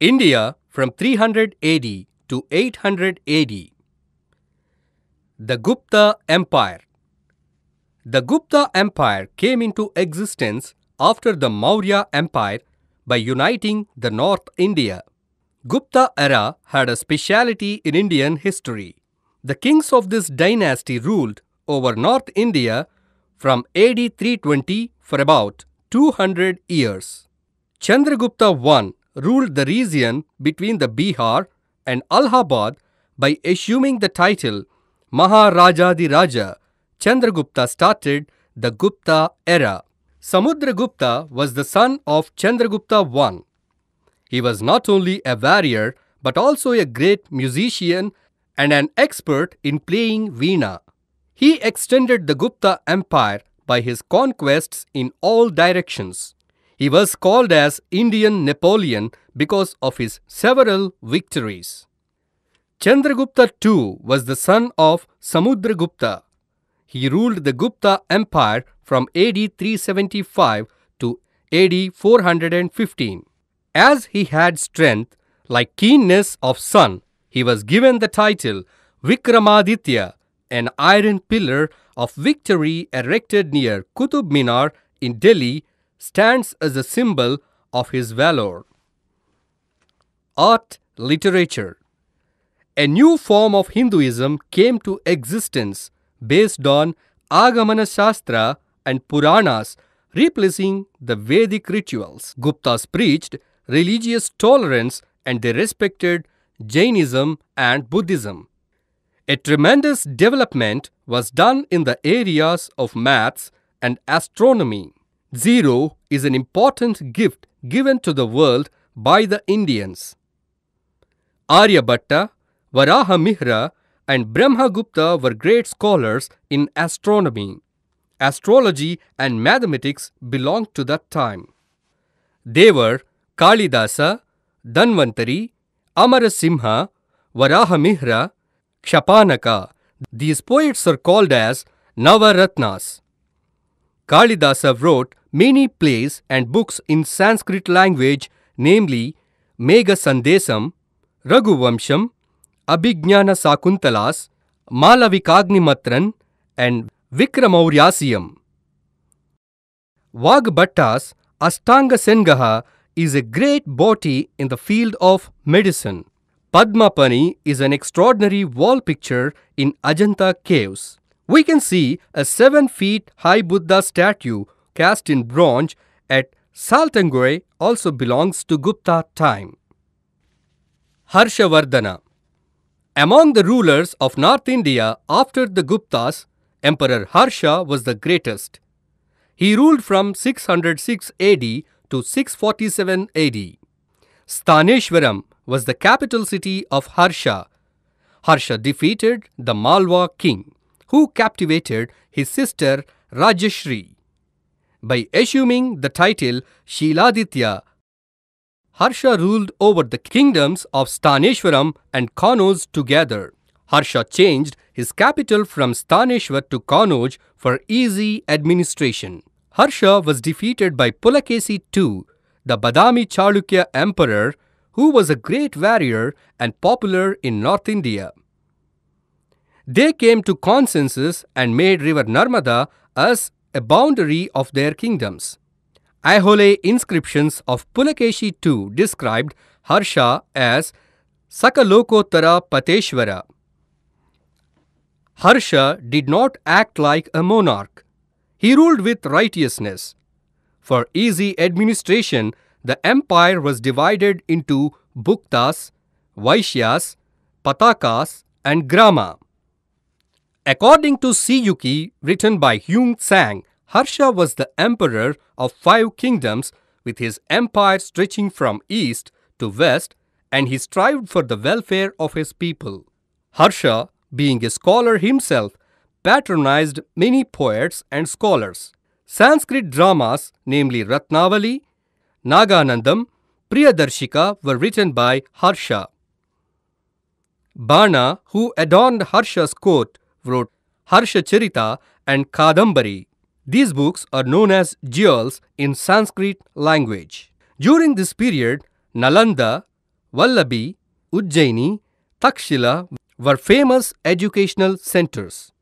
India from 300 AD to 800 AD. The Gupta Empire. The Gupta Empire came into existence after the Maurya Empire by uniting the North India. Gupta era had a speciality in Indian history. The kings of this dynasty ruled over North India from AD 320 for about 200 years. Chandragupta I ruled the region between the Bihar and Allahabad by assuming the title Maharaja the Raja, Chandragupta started the Gupta era. Samudragupta was the son of Chandragupta I. He was not only a warrior but also a great musician and an expert in playing veena. He extended the Gupta empire by his conquests in all directions. He was called as Indian Napoleon because of his several victories. Chandragupta II was the son of Samudragupta. He ruled the Gupta Empire from AD 375 to AD 415. As he had strength, like keenness of sun, he was given the title Vikramaditya, an iron pillar of victory erected near Qutub Minar in Delhi stands as a symbol of his valor. Art Literature A new form of Hinduism came to existence based on Agamana Shastra and Puranas, replacing the Vedic rituals. Guptas preached religious tolerance and they respected Jainism and Buddhism. A tremendous development was done in the areas of maths and astronomy. Zero is an important gift given to the world by the Indians. Aryabhatta, Varahamihra, and Brahmagupta were great scholars in astronomy. Astrology and mathematics belonged to that time. They were Kalidasa, Danvantari, Amarasimha, Varahamihra, Kshapanaka. These poets are called as Navaratnas. Kalidasa wrote many plays and books in Sanskrit language, namely Mega Sandesam, Raghuvamsham, Abhignana Sakuntalas, Matran, and Vikramauryasiyam. Vagbhatta's Astanga Sengaha is a great body in the field of medicine. Padmapani is an extraordinary wall picture in Ajanta caves. We can see a 7 feet high Buddha statue cast in bronze at Saltangoy also belongs to Gupta time. Harshavardhana Among the rulers of North India after the Guptas, Emperor Harsha was the greatest. He ruled from 606 AD to 647 AD. Staneshwaram was the capital city of Harsha. Harsha defeated the Malwa king, who captivated his sister Rajashri by assuming the title Shiladitya. Harsha ruled over the kingdoms of Staneshwaram and Kanauj together. Harsha changed his capital from Staneshwar to Kanauj for easy administration. Harsha was defeated by Pulakesi II, the Badami Chalukya emperor, who was a great warrior and popular in North India. They came to consensus and made river Narmada as a boundary of their kingdoms. Aihole inscriptions of Pulakeshi too described Harsha as Sakalokotara Pateshvara. Harsha did not act like a monarch. He ruled with righteousness. For easy administration, the empire was divided into Bhuktas, Vaishyas, Patakas, and Grama. According to Siyuki, written by Hyung Tsang, Harsha was the emperor of five kingdoms with his empire stretching from east to west and he strived for the welfare of his people. Harsha, being a scholar himself, patronized many poets and scholars. Sanskrit dramas, namely Ratnavali, Naganandam, Priyadarshika were written by Harsha. Bana, who adorned Harsha's court, wrote Harshacharita and Kadambari. These books are known as jewels in Sanskrit language. During this period, Nalanda, Vallabhi, Ujjaini, Takshila were famous educational centers.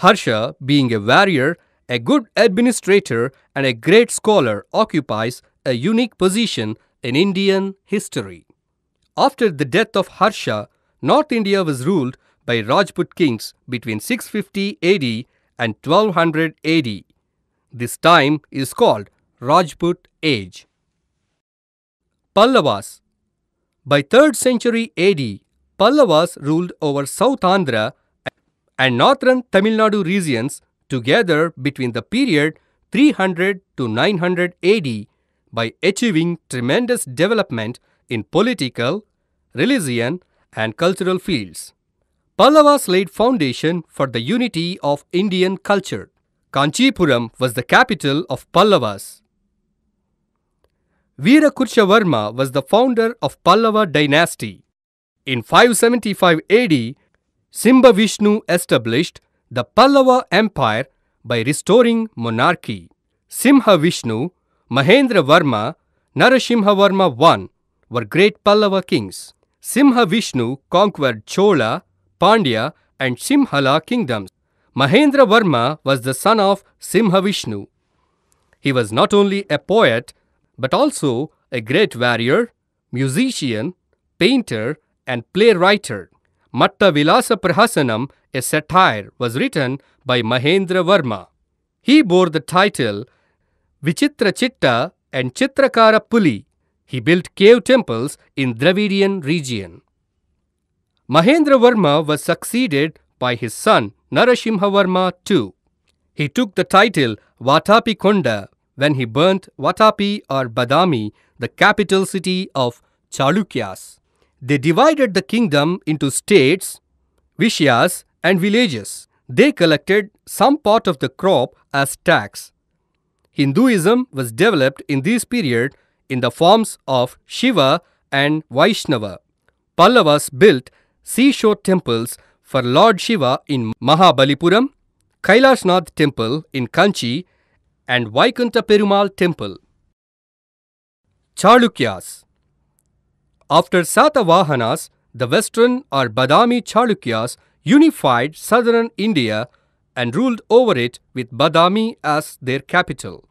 Harsha, being a warrior, a good administrator, and a great scholar, occupies a unique position in Indian history. After the death of Harsha, North India was ruled by Rajput kings between 650 AD and 1200 AD. This time is called Rajput Age. Pallavas By 3rd century AD, Pallavas ruled over South Andhra and northern Tamil Nadu regions together between the period 300 to 900 AD by achieving tremendous development in political, religion and cultural fields. Pallavas laid foundation for the unity of Indian culture. Kanchipuram was the capital of Pallavas. Varma was the founder of Pallava dynasty. In 575 AD, Simba Vishnu established the Pallava Empire by restoring monarchy. Simha Vishnu, Mahendra Varma, Narasimha Varma I were great Pallava kings. Simha Vishnu conquered Chola, Pandya, and Simhala kingdoms. Mahendra Varma was the son of Simhavishnu. He was not only a poet but also a great warrior, musician, painter, and playwright. Matta Vilasa Prahasanam, a satire, was written by Mahendra Varma. He bore the title Vichitra Chitta and Chitrakara Puli. He built cave temples in Dravidian region. Mahendra Verma was succeeded by his son Narasimha Verma II. He took the title Vatapi Kunda when he burnt Vatapi or Badami, the capital city of Chalukyas. They divided the kingdom into states, vishyas, and villages. They collected some part of the crop as tax. Hinduism was developed in this period in the forms of Shiva and Vaishnava. Pallavas built seashore temples for Lord Shiva in Mahabalipuram, Kailashnath temple in Kanchi and Vaikuntha Perumal temple. Chalukyas After Satavahanas, the western or Badami Chalukyas unified southern India and ruled over it with Badami as their capital.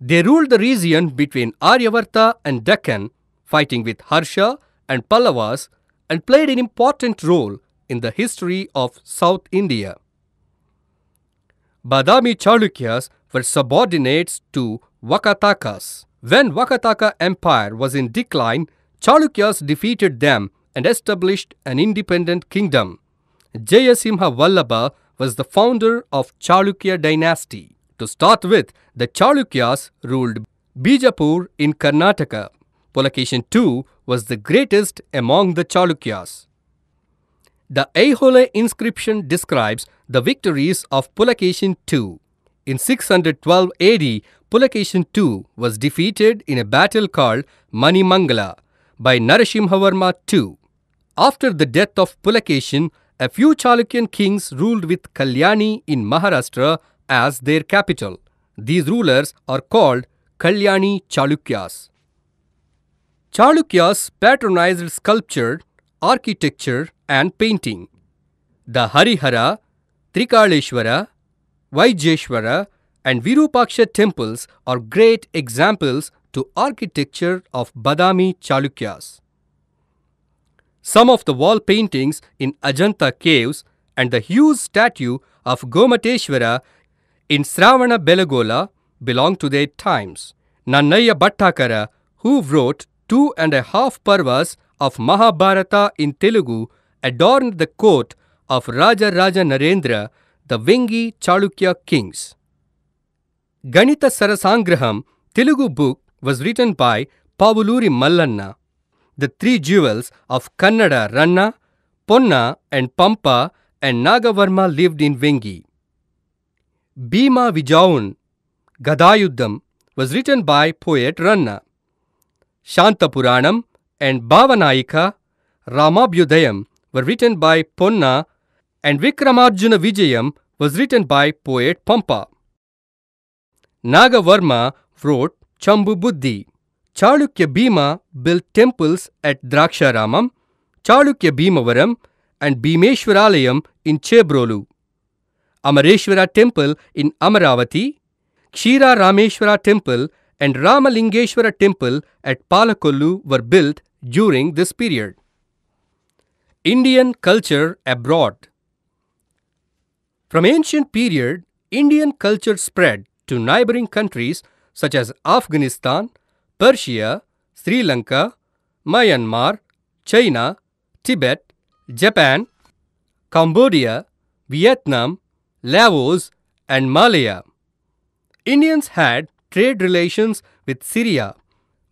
They ruled the region between Aryavarta and Deccan, fighting with Harsha and Pallavas and played an important role in the history of South India. Badami Chalukyas were subordinates to Vakatakas. When Vakataka Empire was in decline, Chalukyas defeated them and established an independent kingdom. Jayasimha Vallabha was the founder of Chalukya dynasty. To start with, the Chalukyas ruled Bijapur in Karnataka. Pulacation II was the greatest among the Chalukyas. The Aihole inscription describes the victories of Pulakeshin II. In 612 AD, Pulakeshin II was defeated in a battle called Manimangala by Narasimhavarma II. After the death of Pulakeshin, a few Chalukyan kings ruled with Kalyani in Maharashtra as their capital. These rulers are called Kalyani Chalukyas. Chalukya's patronized sculpture, architecture, and painting. The Harihara, Trikaleshwara, Vaijeshwara, and Virupaksha temples are great examples to architecture of Badami Chalukyas. Some of the wall paintings in Ajanta caves and the huge statue of Gomateshwara in Sravana Belagola belong to their times. Nannaya Bhattakara, who wrote two and a half parvas of Mahabharata in Telugu adorned the court of Raja Raja Narendra, the Vengi Chalukya kings. Ganita Sarasangraham, Telugu book, was written by Pavuluri Mallanna. The three jewels of Kannada Ranna, Ponna and Pampa and Nagavarma lived in Vengi. Bhima Vijayan, Gadayuddham, was written by poet Ranna. Shantapuranam and Bhavanaika, Ramabhyudayam were written by Ponna and Vikramarjuna Vijayam was written by poet Pampa. Nagavarma wrote Chambu Buddhi. Chalukya Bhima built temples at Draksharamam, Chalukya Bhimavaram and Bhimeshwaralayam in Chebrolu, Amareshwara temple in Amaravati, Kshira Rameshwara temple and Ramalingeshwara temple at Palakollu were built during this period. Indian culture abroad. From ancient period, Indian culture spread to neighboring countries such as Afghanistan, Persia, Sri Lanka, Myanmar, China, Tibet, Japan, Cambodia, Vietnam, Laos, and Malaya. Indians had trade relations with Syria,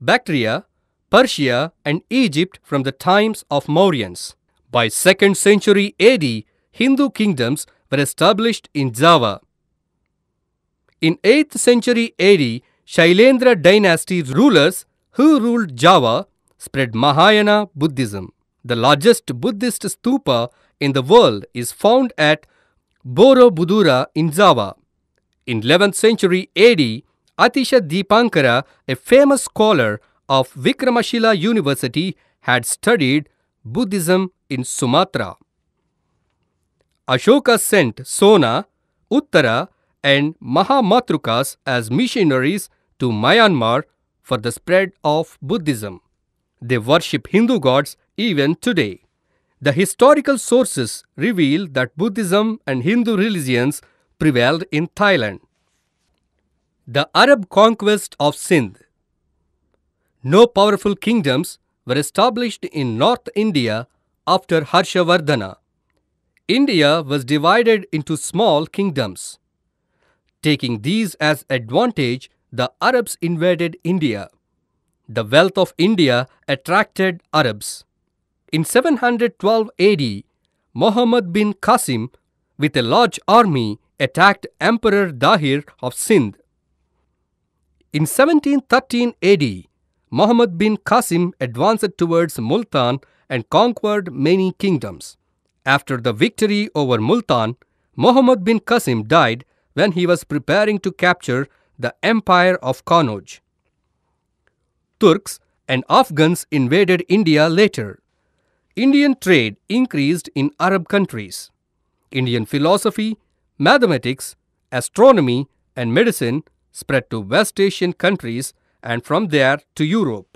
Bactria, Persia, and Egypt from the times of Mauryans. By 2nd century AD, Hindu kingdoms were established in Java. In 8th century AD, Shailendra dynasty's rulers who ruled Java spread Mahayana Buddhism. The largest Buddhist stupa in the world is found at Borobudura in Java. In 11th century AD, Atisha Deepankara, a famous scholar of Vikramashila University, had studied Buddhism in Sumatra. Ashoka sent Sona, Uttara, and Mahamatrukas as missionaries to Myanmar for the spread of Buddhism. They worship Hindu gods even today. The historical sources reveal that Buddhism and Hindu religions prevailed in Thailand. The Arab conquest of Sindh. No powerful kingdoms were established in North India after Harshavardhana. India was divided into small kingdoms. Taking these as advantage, the Arabs invaded India. The wealth of India attracted Arabs. In 712 AD, Muhammad bin Qasim, with a large army, attacked Emperor Dahir of Sindh in 1713 AD, Muhammad bin Qasim advanced towards Multan and conquered many kingdoms. After the victory over Multan, Muhammad bin Qasim died when he was preparing to capture the Empire of Kanauj. Turks and Afghans invaded India later. Indian trade increased in Arab countries. Indian philosophy, mathematics, astronomy, and medicine spread to West Asian countries and from there to Europe.